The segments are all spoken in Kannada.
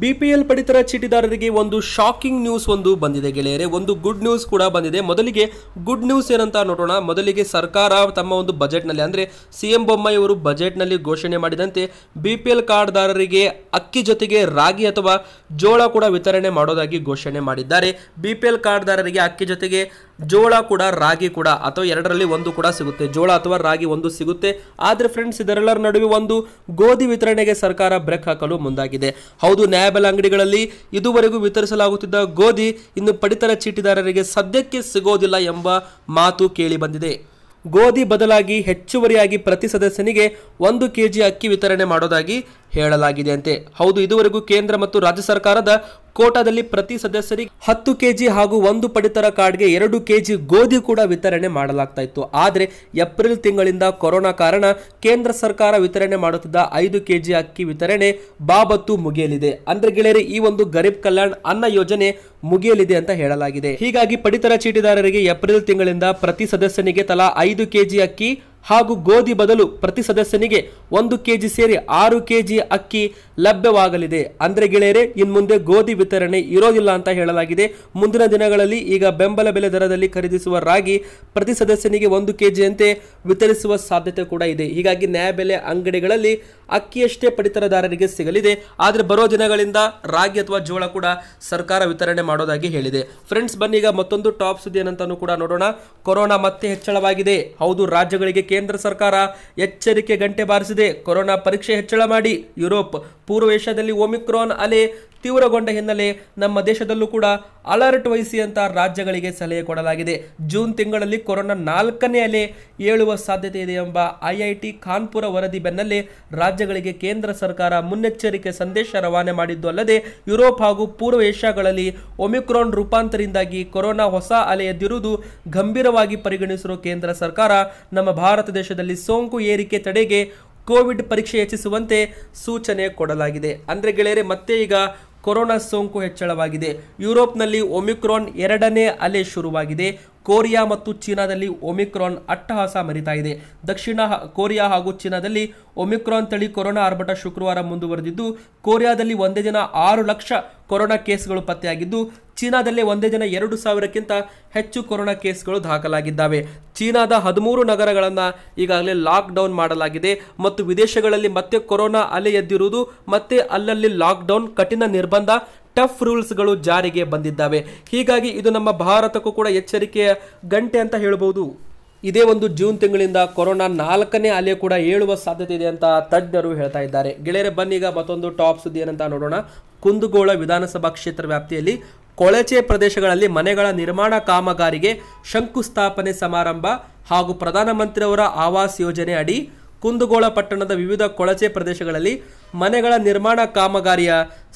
ಬಿಪಿಎಲ್ ಪಡಿತರ ಚೀಟಿದಾರರಿಗೆ ಒಂದು ಶಾಕಿಂಗ್ ನ್ಯೂಸ್ ಒಂದು ಬಂದಿದೆ ಗೆಳೆಯರೆ ಒಂದು ಗುಡ್ ನ್ಯೂಸ್ ಕೂಡ ಬಂದಿದೆ ಮೊದಲಿಗೆ ಗುಡ್ ನ್ಯೂಸ್ ಏನಂತ ನೋಡೋಣ ಮೊದಲಿಗೆ ಸರ್ಕಾರ ತಮ್ಮ ಒಂದು ಬಜೆಟ್ನಲ್ಲಿ ಅಂದರೆ ಸಿ ಎಂ ಬೊಮ್ಮಾಯಿ ಅವರು ಬಜೆಟ್ನಲ್ಲಿ ಘೋಷಣೆ ಮಾಡಿದಂತೆ ಬಿ ಪಿ ಎಲ್ ಕಾರ್ಡ್ದಾರರಿಗೆ ಅಕ್ಕಿ ಜೊತೆಗೆ ರಾಗಿ ಅಥವಾ ಜೋಳ ಕೂಡ ವಿತರಣೆ ಮಾಡೋದಾಗಿ ಘೋಷಣೆ ಮಾಡಿದ್ದಾರೆ ಬಿ ಪಿ ಎಲ್ ಕಾರ್ಡ್ದಾರರಿಗೆ ಅಕ್ಕಿ ಜೊತೆಗೆ ಜೋಳ ಕೂಡ ರಾಗಿ ಕೂಡ ಅಥವಾ ಎರಡರಲ್ಲಿ ಒಂದು ಕೂಡ ಸಿಗುತ್ತೆ ಜೋಳ ಅಥವಾ ರಾಗಿ ಒಂದು ಸಿಗುತ್ತೆ ಆದರೆ ಫ್ರೆಂಡ್ಸ್ ಇದರೆಲ್ಲರ ನಡುವೆ ಒಂದು ಗೋಧಿ ವಿತರಣೆಗೆ ಸರ್ಕಾರ ಬ್ರೇಕ್ ಹಾಕಲು ಮುಂದಾಗಿದೆ ಹೌದು ನ್ಯಾಯಬೆಲೆ ಅಂಗಡಿಗಳಲ್ಲಿ ಇದುವರೆಗೂ ವಿತರಿಸಲಾಗುತ್ತಿದ್ದ ಗೋಧಿ ಇನ್ನು ಪಡಿತರ ಚೀಟಿದಾರರಿಗೆ ಸದ್ಯಕ್ಕೆ ಸಿಗೋದಿಲ್ಲ ಎಂಬ ಮಾತು ಕೇಳಿ ಬಂದಿದೆ ಗೋಧಿ ಬದಲಾಗಿ ಹೆಚ್ಚುವರಿಯಾಗಿ ಪ್ರತಿ ಸದಸ್ಯನಿಗೆ ಒಂದು ಕೆಜಿ ಅಕ್ಕಿ ವಿತರಣೆ ಮಾಡೋದಾಗಿ ಹೇಳಲಾಗಿದೆಯಂತೆ ಹೌದು ಇದುವರೆಗೂ ಕೇಂದ್ರ ಮತ್ತು ರಾಜ್ಯ ಸರ್ಕಾರದ ಕೋಟಾದಲ್ಲಿ ಪ್ರತಿ ಸದಸ್ಯರಿಗೆ ಹತ್ತು ಕೆಜಿ ಹಾಗೂ ಒಂದು ಪಡಿತರ ಕಾರ್ಡ್ಗೆ ಎರಡು ಕೆಜಿ ಗೋಧಿ ಕೂಡ ವಿತರಣೆ ಮಾಡಲಾಗ್ತಾ ಇತ್ತು ಆದರೆ ಏಪ್ರಿಲ್ ತಿಂಗಳಿಂದ ಕೊರೋನಾ ಕಾರಣ ಕೇಂದ್ರ ಸರ್ಕಾರ ವಿತರಣೆ ಮಾಡುತ್ತಿದ್ದ ಐದು ಕೆಜಿ ಅಕ್ಕಿ ವಿತರಣೆ ಬಾಬತ್ತು ಮುಗಿಯಲಿದೆ ಅಂದ್ರೆ ಗೆಳೆಯರಿ ಈ ಒಂದು ಗರೀಬ್ ಕಲ್ಯಾಣ್ ಅನ್ನ ಯೋಜನೆ ಮುಗಿಯಲಿದೆ ಅಂತ ಹೇಳಲಾಗಿದೆ ಹೀಗಾಗಿ ಪಡಿತರ ಚೀಟಿದಾರರಿಗೆ ಏಪ್ರಿಲ್ ತಿಂಗಳಿಂದ ಪ್ರತಿ ಸದಸ್ಯನಿಗೆ ತಲಾ ಐದು ಕೆಜಿ ಅಕ್ಕಿ ಹಾಗೂ ಗೋಧಿ ಬದಲು ಪ್ರತಿ ಸದಸ್ಯನಿಗೆ ಒಂದು ಕೆಜಿ ಸೇರಿ ಆರು ಕೆಜಿ ಅಕ್ಕಿ ಲಭ್ಯವಾಗಲಿದೆ ಅಂದರೆ ಗೆಳೆಯರೆ ಇನ್ಮುಂದೆ ಗೋಧಿ ವಿತರಣೆ ಇರೋದಿಲ್ಲ ಅಂತ ಹೇಳಲಾಗಿದೆ ಮುಂದಿನ ದಿನಗಳಲ್ಲಿ ಈಗ ಬೆಂಬಲ ಬೆಲೆ ದರದಲ್ಲಿ ಖರೀದಿಸುವ ರಾಗಿ ಪ್ರತಿ ಸದಸ್ಯನಿಗೆ ಒಂದು ಕೆಜಿಯಂತೆ ವಿತರಿಸುವ ಸಾಧ್ಯತೆ ಕೂಡ ಇದೆ ಹೀಗಾಗಿ ನ್ಯಾಯಬೆಲೆ ಅಂಗಡಿಗಳಲ್ಲಿ ಅಕ್ಕಿಯಷ್ಟೇ ಪಡಿತರದಾರರಿಗೆ ಸಿಗಲಿದೆ ಆದರೆ ಬರೋ ದಿನಗಳಿಂದ ರಾಗಿ ಅಥವಾ ಜೋಳ ಕೂಡ ಸರ್ಕಾರ ವಿತರಣೆ ಮಾಡೋದಾಗಿ ಹೇಳಿದೆ ಫ್ರೆಂಡ್ಸ್ ಬನ್ನಿ ಈಗ ಮತ್ತೊಂದು ಟಾಪ್ ಸುದ್ದಿ ಏನಂತಾನು ಕೂಡ ನೋಡೋಣ ಕೊರೋನಾ ಮತ್ತೆ ಹೆಚ್ಚಳವಾಗಿದೆ ಹೌದು ರಾಜ್ಯಗಳಿಗೆ ಕೇಂದ್ರ ಸರ್ಕಾರ ಎಚ್ಚರಿಕೆ ಗಂಟೆ ಬಾರಿಸಿದೆ ಕೊರೋನಾ ಪರೀಕ್ಷೆ ಹೆಚ್ಚಳ ಮಾಡಿ ಯುರೋಪ್ ಪೂರ್ವ ಏಷ್ಯಾದಲ್ಲಿ ಒಮಿಕ್ರಾನ್ ಅಲೆ ತೀವ್ರಗೊಂಡ ಹಿನ್ನೆಲೆ ನಮ್ಮ ದೇಶದಲ್ಲೂ ಕೂಡ ಅಲರ್ಟ್ ವಹಿಸಿ ಅಂತ ರಾಜ್ಯಗಳಿಗೆ ಸಲಹೆ ಕೊಡಲಾಗಿದೆ ಜೂನ್ ತಿಂಗಳಲ್ಲಿ ಕೊರೋನಾ ನಾಲ್ಕನೇ ಅಲೆ ಏಳುವ ಸಾಧ್ಯತೆ ಇದೆ ಎಂಬ ಐಐಟಿ ಖಾನ್ಪುರ ವರದಿ ಬೆನ್ನಲ್ಲೇ ರಾಜ್ಯಗಳಿಗೆ ಕೇಂದ್ರ ಸರ್ಕಾರ ಮುನ್ನೆಚ್ಚರಿಕೆ ಸಂದೇಶ ರವಾನೆ ಮಾಡಿದ್ದು ಅಲ್ಲದೆ ಯುರೋಪ್ ಹಾಗೂ ಪೂರ್ವ ಏಷ್ಯಾಗಳಲ್ಲಿ ಒಮಿಕ್ರಾನ್ ರೂಪಾಂತರಿಂದಾಗಿ ಕೊರೋನಾ ಹೊಸ ಅಲೆ ಎದ್ದಿರುವುದು ಗಂಭೀರವಾಗಿ ಪರಿಗಣಿಸಿರುವ ಕೇಂದ್ರ ಸರ್ಕಾರ ನಮ್ಮ ಭಾರತ ದೇಶದಲ್ಲಿ ಸೋಂಕು ಏರಿಕೆ ತಡೆಗೆ ಕೋವಿಡ್ ಪರೀಕ್ಷೆ ಹೆಚ್ಚಿಸುವಂತೆ ಸೂಚನೆ ಕೊಡಲಾಗಿದೆ ಅಂದರೆ ಗೆಳೆಯರೆ ಮತ್ತೆ ಈಗ ಕೊರೋನಾ ಸೋಂಕು ಹೆಚ್ಚಳವಾಗಿದೆ ಯುರೋಪ್ನಲ್ಲಿ ಒಮಿಕ್ರಾನ್ ಎರಡನೇ ಅಲೆ ಶುರುವಾಗಿದೆ ಕೊರಿಯಾ ಮತ್ತು ಚೀನಾದಲ್ಲಿ ಒಮಿಕ್ರಾನ್ ಅಟ್ಟಹಾಸ ಮರಿತಾ ಇದೆ ದಕ್ಷಿಣ ಕೊರಿಯಾ ಹಾಗೂ ಚೀನಾದಲ್ಲಿ ಒಮಿಕ್ರಾನ್ ತಳಿ ಕೊರೋನಾ ಆರ್ಭಟ ಶುಕ್ರವಾರ ಮುಂದುವರೆದಿದ್ದು ಕೊರಿಯಾದಲ್ಲಿ ಒಂದೇ ದಿನ ಆರು ಲಕ್ಷ ಕೊರೋನಾ ಕೇಸ್ಗಳು ಪತ್ತೆಯಾಗಿದ್ದು ಚೀನಾದಲ್ಲಿ ಒಂದೇ ದಿನ ಎರಡು ಸಾವಿರಕ್ಕಿಂತ ಹೆಚ್ಚು ಕೊರೋನಾ ಕೇಸ್ಗಳು ದಾಖಲಾಗಿದ್ದಾವೆ ಚೀನಾದ ಹದಿಮೂರು ನಗರಗಳನ್ನು ಈಗಾಗಲೇ ಲಾಕ್ಡೌನ್ ಮಾಡಲಾಗಿದೆ ಮತ್ತು ವಿದೇಶಗಳಲ್ಲಿ ಮತ್ತೆ ಕೊರೋನಾ ಅಲೆ ಎದ್ದಿರುವುದು ಮತ್ತೆ ಅಲ್ಲಲ್ಲಿ ಲಾಕ್ಡೌನ್ ಕಠಿಣ ನಿರ್ಬಂಧ ಟಫ್ ರೂಲ್ಸ್ಗಳು ಜಾರಿಗೆ ಬಂದಿದ್ದಾವೆ ಹೀಗಾಗಿ ಇದು ನಮ್ಮ ಭಾರತಕ್ಕೂ ಕೂಡ ಎಚ್ಚರಿಕೆಯ ಗಂಟೆ ಅಂತ ಹೇಳಬಹುದು ಇದೇ ಒಂದು ಜೂನ್ ತಿಂಗಳಿಂದ ಕೊರೋನಾ ನಾಲ್ಕನೇ ಅಲೆ ಕೂಡ ಏಳುವ ಸಾಧ್ಯತೆ ಇದೆ ಅಂತ ತಜ್ಞರು ಹೇಳ್ತಾ ಇದ್ದಾರೆ ಗೆಳೆಯರೆ ಈಗ ಮತ್ತೊಂದು ಟಾಪ್ ಸುದ್ದಿ ಏನಂತ ನೋಡೋಣ ಕುಂದಗೋಳ ವಿಧಾನಸಭಾ ಕ್ಷೇತ್ರ ವ್ಯಾಪ್ತಿಯಲ್ಲಿ ಕೊಳಚೆ ಪ್ರದೇಶಗಳಲ್ಲಿ ಮನೆಗಳ ನಿರ್ಮಾಣ ಕಾಮಗಾರಿಗೆ ಶಂಕುಸ್ಥಾಪನೆ ಸಮಾರಂಭ ಹಾಗೂ ಪ್ರಧಾನಮಂತ್ರಿಯವರ ಆವಾಸ್ ಯೋಜನೆ ಅಡಿ ಕುಂದಗೋಳ ಪಟ್ಟಣದ ವಿವಿಧ ಕೊಳಚೆ ಪ್ರದೇಶಗಳಲ್ಲಿ ಮನೆಗಳ ನಿರ್ಮಾಣ ಕಾಮಗಾರಿಯ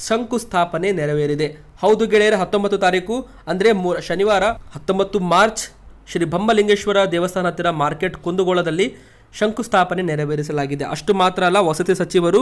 ಶಂಕುಸ್ಥಾಪನೆ ನೆರವೇರಿದೆ ಹೌದು ಗೆಳೆಯರ ಹತ್ತೊಂಬತ್ತು ತಾರೀಕು ಅಂದರೆ ಶನಿವಾರ ಹತ್ತೊಂಬತ್ತು ಮಾರ್ಚ್ ಶ್ರೀ ಬಮ್ಮಲಿಂಗೇಶ್ವರ ದೇವಸ್ಥಾನ ಹತ್ತಿರ ಮಾರ್ಕೆಟ್ ಕುಂದಗೋಳದಲ್ಲಿ ಶಂಕುಸ್ಥಾಪನೆ ನೆರವೇರಿಸಲಾಗಿದೆ ಅಷ್ಟು ಮಾತ್ರ ಅಲ್ಲ ವಸತಿ ಸಚಿವರು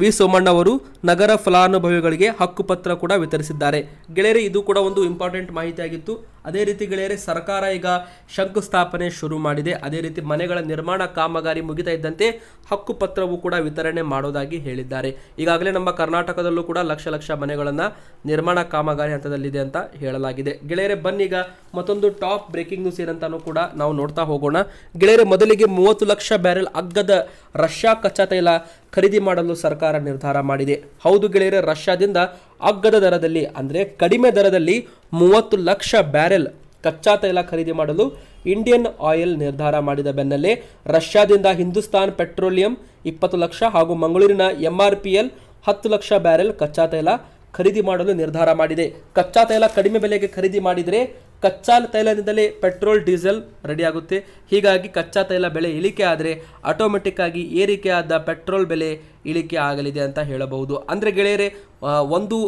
ವಿ ಸೋಮಣ್ಣವರು ನಗರ ಫಲಾನುಭವಿಗಳಿಗೆ ಹಕ್ಕುಪತ್ರ ಕೂಡ ವಿತರಿಸಿದ್ದಾರೆ ಗೆಳೆಯರೆ ಇದು ಕೂಡ ಒಂದು ಇಂಪಾರ್ಟೆಂಟ್ ಮಾಹಿತಿಯಾಗಿತ್ತು ಅದೇ ರೀತಿ ಗೆಳೆಯರೆ ಸರ್ಕಾರ ಈಗ ಶಂಕುಸ್ಥಾಪನೆ ಶುರು ಮಾಡಿದೆ ಅದೇ ರೀತಿ ಮನೆಗಳ ನಿರ್ಮಾಣ ಕಾಮಗಾರಿ ಮುಗಿತಾ ಇದ್ದಂತೆ ಹಕ್ಕುಪತ್ರವೂ ಕೂಡ ವಿತರಣೆ ಮಾಡೋದಾಗಿ ಹೇಳಿದ್ದಾರೆ ಈಗಾಗಲೇ ನಮ್ಮ ಕರ್ನಾಟಕದಲ್ಲೂ ಕೂಡ ಲಕ್ಷ ಲಕ್ಷ ಮನೆಗಳನ್ನು ನಿರ್ಮಾಣ ಕಾಮಗಾರಿ ಹಂತದಲ್ಲಿದೆ ಅಂತ ಹೇಳಲಾಗಿದೆ ಗೆಳೆಯರೆ ಈಗ ಮತ್ತೊಂದು ಟಾಪ್ ಬ್ರೇಕಿಂಗ್ ನ್ಯೂಸ್ ಏನಂತಾನು ಕೂಡ ನಾವು ನೋಡ್ತಾ ಹೋಗೋಣ ಗೆಳೆಯರೆ ಮೊದಲಿಗೆ ಮೂವತ್ತು ಲಕ್ಷ ಬ್ಯಾರೆಲ್ ಅಗ್ಗದ ರಷ್ಯಾ ಕಚ್ಚಾ ತೈಲ ಖರೀದಿ ಮಾಡಲು ಸರ್ಕಾರ ನಿರ್ಧಾರ ಮಾಡಿದೆ ಹೌದು ಗೆಳೆಯರೆ ರಷ್ಯಾದಿಂದ ಅಗ್ಗದ ದರದಲ್ಲಿ ಅಂದರೆ ಕಡಿಮೆ ದರದಲ್ಲಿ ಮೂವತ್ತು ಲಕ್ಷ ಬ್ಯಾರೆಲ್ ಕಚ್ಚಾ ತೈಲ ಖರೀದಿ ಮಾಡಲು ಇಂಡಿಯನ್ ಆಯಿಲ್ ನಿರ್ಧಾರ ಮಾಡಿದ ಬೆನ್ನಲ್ಲೇ ರಷ್ಯಾದಿಂದ ಹಿಂದೂಸ್ತಾನ್ ಪೆಟ್ರೋಲಿಯಂ ಇಪ್ಪತ್ತು ಲಕ್ಷ ಹಾಗೂ ಮಂಗಳೂರಿನ ಎಂಆರ್ಪಿಎಲ್ ಹತ್ತು ಲಕ್ಷ ಬ್ಯಾರೆಲ್ ಕಚ್ಚಾ ತೈಲ ಖರೀದಿ ಮಾಡಲು ನಿರ್ಧಾರ ಮಾಡಿದೆ ಕಚ್ಚಾ ತೈಲ ಕಡಿಮೆ ಬೆಲೆಗೆ ಖರೀದಿ ಮಾಡಿದರೆ ಕಚ್ಚಾ ತೈಲದಿಂದಲೇ ಪೆಟ್ರೋಲ್ ಡೀಸೆಲ್ ರೆಡಿಯಾಗುತ್ತೆ ಹೀಗಾಗಿ ಕಚ್ಚಾ ತೈಲ ಬೆಲೆ ಇಳಿಕೆ ಆದರೆ ಆಟೋಮೆಟಿಕ್ಕಾಗಿ ಏರಿಕೆಯಾದ ಪೆಟ್ರೋಲ್ ಬೆಲೆ ಇಳಿಕೆ ಆಗಲಿದೆ ಅಂತ ಹೇಳಬಹುದು ಅಂದರೆ ಗೆಳೆಯರೆ ಒಂದು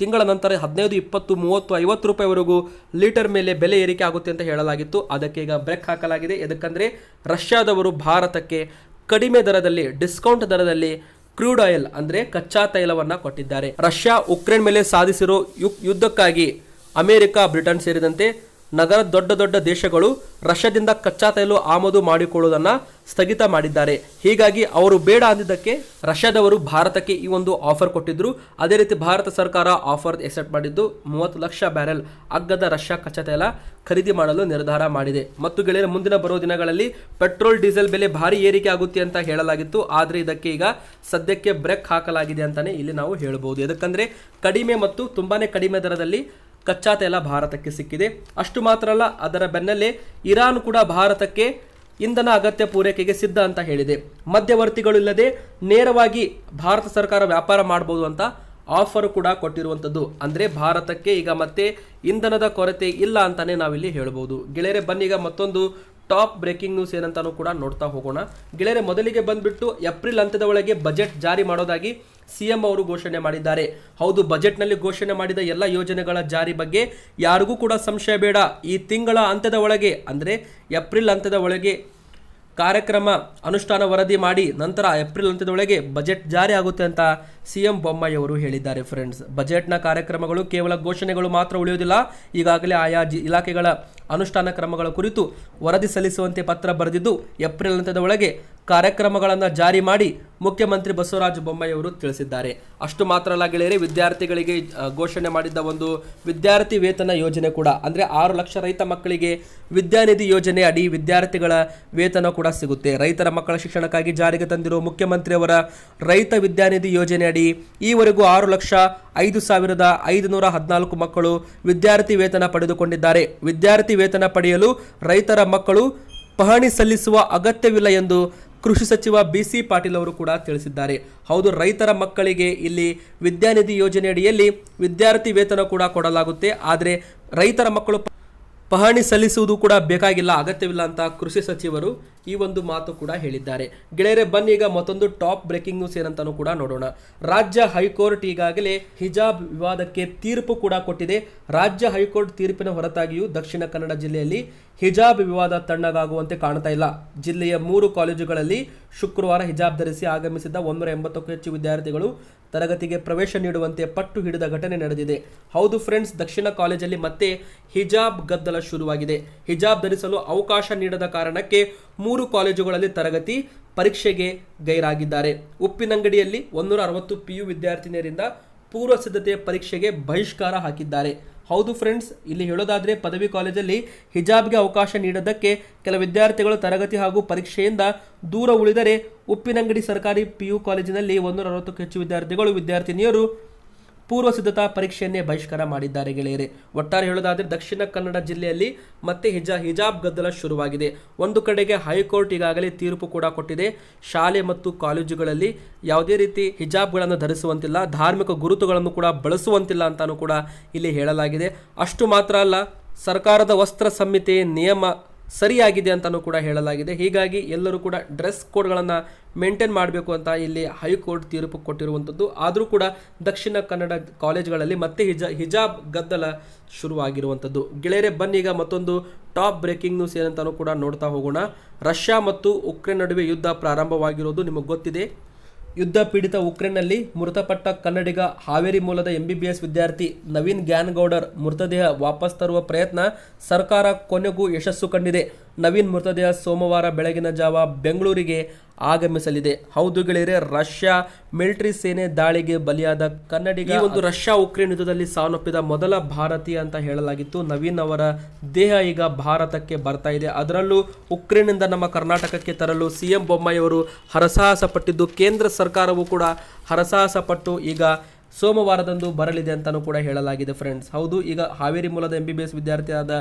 ತಿಂಗಳ ನಂತರ ಹದಿನೈದು ಇಪ್ಪತ್ತು ಮೂವತ್ತು ಐವತ್ತು ರೂಪಾಯಿವರೆಗೂ ಲೀಟರ್ ಮೇಲೆ ಬೆಲೆ ಏರಿಕೆ ಆಗುತ್ತೆ ಅಂತ ಹೇಳಲಾಗಿತ್ತು ಅದಕ್ಕೆ ಈಗ ಬ್ರೇಕ್ ಹಾಕಲಾಗಿದೆ ಯಾಕಂದರೆ ರಷ್ಯಾದವರು ಭಾರತಕ್ಕೆ ಕಡಿಮೆ ದರದಲ್ಲಿ ಡಿಸ್ಕೌಂಟ್ ದರದಲ್ಲಿ ಕ್ರೂಡ್ ಆಯಿಲ್ ಅಂದ್ರೆ ಕಚ್ಚಾ ತೈಲವನ್ನ ಕೊಟ್ಟಿದ್ದಾರೆ ರಷ್ಯಾ ಉಕ್ರೇನ್ ಮೇಲೆ ಸಾಧಿಸಿರೋ ಯುದ್ಧಕ್ಕಾಗಿ ಅಮೆರಿಕ ಬ್ರಿಟನ್ ಸೇರಿದಂತೆ ನಗರ ದೊಡ್ಡ ದೊಡ್ಡ ದೇಶಗಳು ರಷ್ಯಾದಿಂದ ಕಚ್ಚಾ ತೈಲು ಆಮದು ಮಾಡಿಕೊಳ್ಳುವುದನ್ನು ಸ್ಥಗಿತ ಮಾಡಿದ್ದಾರೆ ಹೀಗಾಗಿ ಅವರು ಬೇಡ ಅಂದಿದ್ದಕ್ಕೆ ರಷ್ಯಾದವರು ಭಾರತಕ್ಕೆ ಈ ಒಂದು ಆಫರ್ ಕೊಟ್ಟಿದ್ದರು ಅದೇ ರೀತಿ ಭಾರತ ಸರ್ಕಾರ ಆಫರ್ ಎಕ್ಸೆಪ್ಟ್ ಮಾಡಿದ್ದು ಮೂವತ್ತು ಲಕ್ಷ ಬ್ಯಾರೆಲ್ ಅಗ್ಗದ ರಷ್ಯಾ ಕಚ್ಚಾ ತೈಲ ಖರೀದಿ ಮಾಡಲು ನಿರ್ಧಾರ ಮಾಡಿದೆ ಮತ್ತು ಗೆಳೆಯರ ಮುಂದಿನ ಬರುವ ದಿನಗಳಲ್ಲಿ ಪೆಟ್ರೋಲ್ ಡೀಸೆಲ್ ಬೆಲೆ ಭಾರಿ ಏರಿಕೆ ಆಗುತ್ತೆ ಅಂತ ಹೇಳಲಾಗಿತ್ತು ಆದರೆ ಇದಕ್ಕೆ ಈಗ ಸದ್ಯಕ್ಕೆ ಬ್ರೇಕ್ ಹಾಕಲಾಗಿದೆ ಅಂತಲೇ ಇಲ್ಲಿ ನಾವು ಹೇಳಬಹುದು ಯಾಕಂದರೆ ಕಡಿಮೆ ಮತ್ತು ತುಂಬಾ ಕಡಿಮೆ ದರದಲ್ಲಿ ಕಚ್ಚಾ ತೈಲ ಭಾರತಕ್ಕೆ ಸಿಕ್ಕಿದೆ ಅಷ್ಟು ಮಾತ್ರ ಅಲ್ಲ ಅದರ ಬೆನ್ನಲ್ಲೇ ಇರಾನ್ ಕೂಡ ಭಾರತಕ್ಕೆ ಇಂಧನ ಅಗತ್ಯ ಪೂರೈಕೆಗೆ ಸಿದ್ಧ ಅಂತ ಹೇಳಿದೆ ಮಧ್ಯವರ್ತಿಗಳು ಇಲ್ಲದೆ ನೇರವಾಗಿ ಭಾರತ ಸರ್ಕಾರ ವ್ಯಾಪಾರ ಮಾಡ್ಬೋದು ಅಂತ ಆಫರ್ ಕೂಡ ಕೊಟ್ಟಿರುವಂಥದ್ದು ಅಂದರೆ ಭಾರತಕ್ಕೆ ಈಗ ಮತ್ತೆ ಇಂಧನದ ಕೊರತೆ ಇಲ್ಲ ಅಂತಲೇ ನಾವಿಲ್ಲಿ ಹೇಳ್ಬೋದು ಗೆಳೆಯರೆ ಈಗ ಮತ್ತೊಂದು ಟಾಪ್ ಬ್ರೇಕಿಂಗ್ ನ್ಯೂಸ್ ಏನಂತಾನೂ ಕೂಡ ನೋಡ್ತಾ ಹೋಗೋಣ ಗೆಳೆಯರೆ ಮೊದಲಿಗೆ ಬಂದ್ಬಿಟ್ಟು ಏಪ್ರಿಲ್ ಹಂತದ ಒಳಗೆ ಬಜೆಟ್ ಜಾರಿ ಮಾಡೋದಾಗಿ ಸಿಎಂ ಅವರು ಘೋಷಣೆ ಮಾಡಿದ್ದಾರೆ ಹೌದು ಬಜೆಟ್ನಲ್ಲಿ ಘೋಷಣೆ ಮಾಡಿದ ಎಲ್ಲ ಯೋಜನೆಗಳ ಜಾರಿ ಬಗ್ಗೆ ಯಾರಿಗೂ ಕೂಡ ಸಂಶಯ ಬೇಡ ಈ ತಿಂಗಳ ಹಂತದ ಒಳಗೆ ಅಂದರೆ ಏಪ್ರಿಲ್ ಹಂತದ ಒಳಗೆ ಕಾರ್ಯಕ್ರಮ ಅನುಷ್ಠಾನ ವರದಿ ಮಾಡಿ ನಂತರ ಏಪ್ರಿಲ್ ಅಂತ್ಯದೊಳಗೆ ಬಜೆಟ್ ಜಾರಿ ಆಗುತ್ತೆ ಅಂತ ಸಿಎಂ ಬೊಮ್ಮಾಯಿ ಅವರು ಹೇಳಿದ್ದಾರೆ ಫ್ರೆಂಡ್ಸ್ ಬಜೆಟ್ನ ಕಾರ್ಯಕ್ರಮಗಳು ಕೇವಲ ಘೋಷಣೆಗಳು ಮಾತ್ರ ಉಳಿಯೋದಿಲ್ಲ ಈಗಾಗಲೇ ಆಯಾ ಜಿ ಇಲಾಖೆಗಳ ಅನುಷ್ಠಾನ ಕ್ರಮಗಳ ಕುರಿತು ವರದಿ ಸಲ್ಲಿಸುವಂತೆ ಪತ್ರ ಬರೆದಿದ್ದು ಏಪ್ರಿಲ್ ಹಂತದ ಒಳಗೆ ಕಾರ್ಯಕ್ರಮಗಳನ್ನು ಜಾರಿ ಮಾಡಿ ಮುಖ್ಯಮಂತ್ರಿ ಬಸವರಾಜ ಬೊಮ್ಮಾಯಿ ಅವರು ತಿಳಿಸಿದ್ದಾರೆ ಅಷ್ಟು ಮಾತ್ರ ಅಲ್ಲ ಗೆಳೆಯರೆ ವಿದ್ಯಾರ್ಥಿಗಳಿಗೆ ಘೋಷಣೆ ಮಾಡಿದ್ದ ಒಂದು ವಿದ್ಯಾರ್ಥಿ ವೇತನ ಯೋಜನೆ ಕೂಡ ಅಂದರೆ ಆರು ಲಕ್ಷ ರೈತ ಮಕ್ಕಳಿಗೆ ವಿದ್ಯಾನಿಧಿ ಯೋಜನೆ ಅಡಿ ವಿದ್ಯಾರ್ಥಿಗಳ ವೇತನ ಕೂಡ ಸಿಗುತ್ತೆ ರೈತರ ಮಕ್ಕಳ ಶಿಕ್ಷಣಕ್ಕಾಗಿ ಜಾರಿಗೆ ತಂದಿರುವ ಮುಖ್ಯಮಂತ್ರಿಯವರ ರೈತ ವಿದ್ಯಾನಿಧಿ ಯೋಜನೆ ಅಡಿ ಈವರೆಗೂ ಆರು ಲಕ್ಷ ಐದು ಸಾವಿರದ ಐದುನೂರ ಹದಿನಾಲ್ಕು ಮಕ್ಕಳು ವಿದ್ಯಾರ್ಥಿ ವೇತನ ಪಡೆದುಕೊಂಡಿದ್ದಾರೆ ವಿದ್ಯಾರ್ಥಿ ವೇತನ ಪಡೆಯಲು ರೈತರ ಮಕ್ಕಳು ಪಹಣಿ ಸಲ್ಲಿಸುವ ಅಗತ್ಯವಿಲ್ಲ ಎಂದು ಕೃಷಿ ಸಚಿವ ಬಿಸಿ ಪಾಟೀಲ್ ಅವರು ಕೂಡ ತಿಳಿಸಿದ್ದಾರೆ ಹೌದು ರೈತರ ಮಕ್ಕಳಿಗೆ ಇಲ್ಲಿ ವಿದ್ಯಾನಿಧಿ ಯೋಜನೆಯಡಿಯಲ್ಲಿ ವಿದ್ಯಾರ್ಥಿ ವೇತನ ಕೂಡ ಕೊಡಲಾಗುತ್ತೆ ಆದರೆ ರೈತರ ಮಕ್ಕಳು ಪಹಣಿ ಸಲ್ಲಿಸುವುದು ಕೂಡ ಬೇಕಾಗಿಲ್ಲ ಅಗತ್ಯವಿಲ್ಲ ಅಂತ ಕೃಷಿ ಸಚಿವರು ಈ ಒಂದು ಮಾತು ಕೂಡ ಹೇಳಿದ್ದಾರೆ ಗೆಳೆಯರೆ ಬನ್ನಿ ಈಗ ಮತ್ತೊಂದು ಟಾಪ್ ಬ್ರೇಕಿಂಗ್ ನ್ಯೂಸ್ ಕೂಡ ನೋಡೋಣ ರಾಜ್ಯ ಹೈಕೋರ್ಟ್ ಈಗಾಗಲೇ ಹಿಜಾಬ್ ವಿವಾದಕ್ಕೆ ತೀರ್ಪು ಕೂಡ ಕೊಟ್ಟಿದೆ ರಾಜ್ಯ ಹೈಕೋರ್ಟ್ ತೀರ್ಪಿನ ಹೊರತಾಗಿಯೂ ದಕ್ಷಿಣ ಕನ್ನಡ ಜಿಲ್ಲೆಯಲ್ಲಿ ಹಿಜಾಬ್ ವಿವಾದ ತಣ್ಣಗಾಗುವಂತೆ ಕಾಣ್ತಾ ಇಲ್ಲ ಜಿಲ್ಲೆಯ ಮೂರು ಕಾಲೇಜುಗಳಲ್ಲಿ ಶುಕ್ರವಾರ ಹಿಜಾಬ್ ಧರಿಸಿ ಆಗಮಿಸಿದ್ದ ಒಂದೂರ ಎಂಬತ್ತಕ್ಕೂ ಹೆಚ್ಚು ವಿದ್ಯಾರ್ಥಿಗಳು ತರಗತಿಗೆ ಪ್ರವೇಶ ನೀಡುವಂತೆ ಪಟ್ಟು ಹಿಡಿದ ಘಟನೆ ನಡೆದಿದೆ ಹೌದು ಫ್ರೆಂಡ್ಸ್ ದಕ್ಷಿಣ ಕಾಲೇಜಲ್ಲಿ ಮತ್ತೆ ಹಿಜಾಬ್ ಗದ್ದಲ ಶುರುವಾಗಿದೆ ಹಿಜಾಬ್ ಧರಿಸಲು ಅವಕಾಶ ನೀಡದ ಕಾರಣಕ್ಕೆ ಮೂರು ಕಾಲೇಜುಗಳಲ್ಲಿ ತರಗತಿ ಪರೀಕ್ಷೆಗೆ ಗೈರಾಗಿದ್ದಾರೆ ಉಪ್ಪಿನಂಗಡಿಯಲ್ಲಿ ಒಂದೂರ ಅರವತ್ತು ಪಿ ಯು ವಿದ್ಯಾರ್ಥಿನಿಯರಿಂದ ಪೂರ್ವ ಸಿದ್ಧತೆಯ ಪರೀಕ್ಷೆಗೆ ಬಹಿಷ್ಕಾರ ಹಾಕಿದ್ದಾರೆ ಹೌದು ಫ್ರೆಂಡ್ಸ್ ಇಲ್ಲಿ ಹೇಳೋದಾದರೆ ಪದವಿ ಕಾಲೇಜಲ್ಲಿ ಹಿಜಾಬ್ಗೆ ಅವಕಾಶ ನೀಡೋದಕ್ಕೆ ಕೆಲ ವಿದ್ಯಾರ್ಥಿಗಳು ತರಗತಿ ಹಾಗೂ ಪರೀಕ್ಷೆಯಿಂದ ದೂರ ಉಳಿದರೆ ಉಪ್ಪಿನಂಗಡಿ ಸರ್ಕಾರಿ ಪಿ ಯು ಕಾಲೇಜಿನಲ್ಲಿ ಒಂದೂರ ಅರವತ್ತಕ್ಕೂ ಹೆಚ್ಚು ವಿದ್ಯಾರ್ಥಿಗಳು ವಿದ್ಯಾರ್ಥಿನಿಯರು ಪೂರ್ವ ಸಿದ್ಧತಾ ಪರೀಕ್ಷೆಯನ್ನೇ ಬಹಿಷ್ಕಾರ ಮಾಡಿದ್ದಾರೆ ಗೆಳೆಯರೆ ಒಟ್ಟಾರೆ ಹೇಳೋದಾದರೆ ದಕ್ಷಿಣ ಕನ್ನಡ ಜಿಲ್ಲೆಯಲ್ಲಿ ಮತ್ತೆ ಹಿಜಾ ಹಿಜಾಬ್ ಗದ್ದಲ ಶುರುವಾಗಿದೆ ಒಂದು ಕಡೆಗೆ ಹೈಕೋರ್ಟ್ ಈಗಾಗಲೇ ತೀರ್ಪು ಕೂಡ ಕೊಟ್ಟಿದೆ ಶಾಲೆ ಮತ್ತು ಕಾಲೇಜುಗಳಲ್ಲಿ ಯಾವುದೇ ರೀತಿ ಹಿಜಾಬ್ಗಳನ್ನು ಧರಿಸುವಂತಿಲ್ಲ ಧಾರ್ಮಿಕ ಗುರುತುಗಳನ್ನು ಕೂಡ ಬಳಸುವಂತಿಲ್ಲ ಅಂತಲೂ ಕೂಡ ಇಲ್ಲಿ ಹೇಳಲಾಗಿದೆ ಅಷ್ಟು ಮಾತ್ರ ಅಲ್ಲ ಸರ್ಕಾರದ ವಸ್ತ್ರ ಸಂಹಿತೆ ನಿಯಮ ಸರಿಯಾಗಿದೆ ಅಂತಲೂ ಕೂಡ ಹೇಳಲಾಗಿದೆ ಹೀಗಾಗಿ ಎಲ್ಲರೂ ಕೂಡ ಡ್ರೆಸ್ ಕೋಡ್ಗಳನ್ನು ಮೇಂಟೈನ್ ಮಾಡಬೇಕು ಅಂತ ಇಲ್ಲಿ ಹೈಕೋರ್ಟ್ ತೀರ್ಪು ಕೊಟ್ಟಿರುವಂಥದ್ದು ಆದರೂ ಕೂಡ ದಕ್ಷಿಣ ಕನ್ನಡ ಕಾಲೇಜ್ಗಳಲ್ಲಿ ಮತ್ತೆ ಹಿಜಾ ಹಿಜಾಬ್ ಗದ್ದಲ ಶುರುವಾಗಿರುವಂಥದ್ದು ಗೆಳೆಯರೆ ಈಗ ಮತ್ತೊಂದು ಟಾಪ್ ಬ್ರೇಕಿಂಗ್ ನ್ಯೂಸ್ ಏನಂತಲೂ ಕೂಡ ನೋಡ್ತಾ ಹೋಗೋಣ ರಷ್ಯಾ ಮತ್ತು ಉಕ್ರೇನ್ ನಡುವೆ ಯುದ್ಧ ಪ್ರಾರಂಭವಾಗಿರೋದು ನಿಮಗೆ ಗೊತ್ತಿದೆ ಯುದ್ಧ ಪೀಡಿತ ಉಕ್ರೇನ್ನಲ್ಲಿ ಮೃತಪಟ್ಟ ಕನ್ನಡಿಗ ಹಾವೇರಿ ಮೂಲದ ಎಂಬಿಬಿಎಸ್ ವಿದ್ಯಾರ್ಥಿ ನವೀನ್ ಗ್ಯಾನ್ಗೌಡರ್ ಮೃತದೇಹ ವಾಪಸ್ ತರುವ ಪ್ರಯತ್ನ ಸರ್ಕಾರ ಕೊನೆಗೂ ಯಶಸ್ಸು ಕಂಡಿದೆ ನವೀನ್ ಮೃತದೇಹ ಸೋಮವಾರ ಬೆಳಗಿನ ಜಾವ ಬೆಂಗಳೂರಿಗೆ ಆಗಮಿಸಲಿದೆ ಹೌದು ಗೆಳೆಯರೆ ರಷ್ಯಾ ಮಿಲಿಟರಿ ಸೇನೆ ದಾಳಿಗೆ ಬಲಿಯಾದ ಕನ್ನಡಿಗ ಈ ಒಂದು ರಷ್ಯಾ ಉಕ್ರೇನ್ ಯುದ್ಧದಲ್ಲಿ ಸಾವನ್ನಪ್ಪಿದ ಮೊದಲ ಭಾರತೀಯ ಅಂತ ಹೇಳಲಾಗಿತ್ತು ನವೀನ್ ಅವರ ದೇಹ ಈಗ ಭಾರತಕ್ಕೆ ಬರ್ತಾ ಇದೆ ಅದರಲ್ಲೂ ಉಕ್ರೇನಿಂದ ನಮ್ಮ ಕರ್ನಾಟಕಕ್ಕೆ ತರಲು ಸಿಎಂ ಬೊಮ್ಮಾಯಿಯವರು ಹರಸಾಹಸ ಪಟ್ಟಿದ್ದು ಕೇಂದ್ರ ಸರ್ಕಾರವು ಕೂಡ ಹರಸಾಹಸ ಪಟ್ಟು ಈಗ ಸೋಮವಾರದಂದು ಬರಲಿದೆ ಅಂತಲೂ ಕೂಡ ಹೇಳಲಾಗಿದೆ ಫ್ರೆಂಡ್ಸ್ ಹೌದು ಈಗ ಹಾವೇರಿ ಮೂಲದ ಎಂ ಬಿ ಬಿ ಎಸ್ ವಿದ್ಯಾರ್ಥಿಯಾದ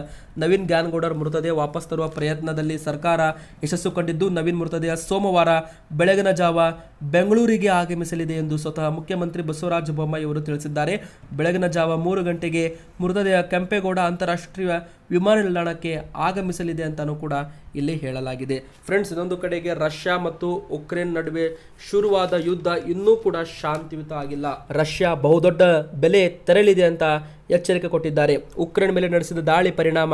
ನವೀನ್ ಗ್ಯಾನ್ಗೌಡರ್ ಮೃತದೇಹ ವಾಪಸ್ ತರುವ ಪ್ರಯತ್ನದಲ್ಲಿ ಸರ್ಕಾರ ಯಶಸ್ಸು ಕಂಡಿದ್ದು ನವೀನ್ ಮೃತದೇಹ ಸೋಮವಾರ ಬೆಳಗಿನ ಜಾವ ಬೆಂಗಳೂರಿಗೆ ಆಗಮಿಸಲಿದೆ ಎಂದು ಸ್ವತಃ ಮುಖ್ಯಮಂತ್ರಿ ಬಸವರಾಜ ಬೊಮ್ಮಾಯಿ ಅವರು ತಿಳಿಸಿದ್ದಾರೆ ಬೆಳಗಿನ ಜಾವ ಮೂರು ಗಂಟೆಗೆ ಮೃತದೇಹ ಕೆಂಪೇಗೌಡ ಅಂತಾರಾಷ್ಟ್ರೀಯ ವಿಮಾನ ನಿಲ್ದಾಣಕ್ಕೆ ಆಗಮಿಸಲಿದೆ ಅಂತಲೂ ಕೂಡ ಇಲ್ಲಿ ಹೇಳಲಾಗಿದೆ ಫ್ರೆಂಡ್ಸ್ ಇನ್ನೊಂದು ಕಡೆಗೆ ರಷ್ಯಾ ಮತ್ತು ಉಕ್ರೇನ್ ನಡುವೆ ಶುರುವಾದ ಯುದ್ಧ ಇನ್ನೂ ಕೂಡ ಶಾಂತಿಯುತ ಆಗಿಲ್ಲ ರಷ್ಯಾ ಬಹುದೊಡ್ಡ ಬೆಲೆ ತೆರಳಿದೆ ಅಂತ ಎಚ್ಚರಿಕೆ ಕೊಟ್ಟಿದ್ದಾರೆ ಉಕ್ರೇನ್ ಮೇಲೆ ನಡೆಸಿದ ದಾಳಿ ಪರಿಣಾಮ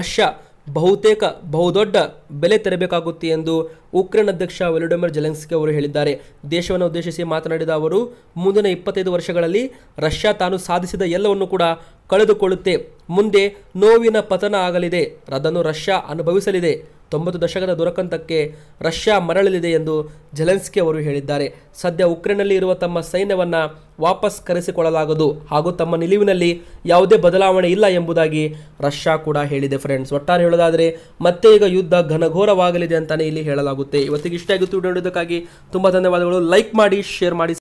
ರಷ್ಯಾ ಬಹುತೇಕ ಬಹುದೊಡ್ಡ ಬೆಲೆ ತೆರಬೇಕಾಗುತ್ತೆ ಎಂದು ಉಕ್ರೇನ್ ಅಧ್ಯಕ್ಷ ವಲೋಡಿಮಿರ್ ಜೆಲೆನ್ಸ್ಕಿ ಅವರು ಹೇಳಿದ್ದಾರೆ ದೇಶವನ್ನು ಉದ್ದೇಶಿಸಿ ಮಾತನಾಡಿದ ಅವರು ಮುಂದಿನ ಇಪ್ಪತ್ತೈದು ವರ್ಷಗಳಲ್ಲಿ ರಷ್ಯಾ ತಾನು ಸಾಧಿಸಿದ ಎಲ್ಲವನ್ನು ಕೂಡ ಕಳೆದುಕೊಳ್ಳುತ್ತೆ ಮುಂದೆ ನೋವಿನ ಪತನ ಆಗಲಿದೆ ಅದನ್ನು ರಷ್ಯಾ ಅನುಭವಿಸಲಿದೆ ತೊಂಬತ್ತು ದಶಕದ ದುರಕಂತಕ್ಕೆ ರಷ್ಯಾ ಮರಳಲಿದೆ ಎಂದು ಜೆಲೆನ್ಸ್ಕಿ ಅವರು ಹೇಳಿದ್ದಾರೆ ಸದ್ಯ ಉಕ್ರೇನ್ನಲ್ಲಿ ಇರುವ ತಮ್ಮ ಸೈನ್ಯವನ್ನು ವಾಪಸ್ ಕರೆಸಿಕೊಳ್ಳಲಾಗದು ಹಾಗೂ ತಮ್ಮ ನಿಲುವಿನಲ್ಲಿ ಯಾವುದೇ ಬದಲಾವಣೆ ಇಲ್ಲ ಎಂಬುದಾಗಿ ರಷ್ಯಾ ಕೂಡ ಹೇಳಿದೆ ಫ್ರೆಂಡ್ಸ್ ಒಟ್ಟಾರೆ ಹೇಳೋದಾದರೆ ಮತ್ತೆ ಈಗ ಯುದ್ಧ ಘನಘೋರವಾಗಲಿದೆ ಅಂತಲೇ ಇಲ್ಲಿ ಹೇಳಲಾಗುತ್ತೆ ಇವತ್ತಿಗೆ ಇಷ್ಟ ಆಗಿತ್ತು ವಿಡಿಯೋ ನೋಡೋದಕ್ಕಾಗಿ ತುಂಬ ಧನ್ಯವಾದಗಳು ಲೈಕ್ ಮಾಡಿ ಶೇರ್ ಮಾಡಿ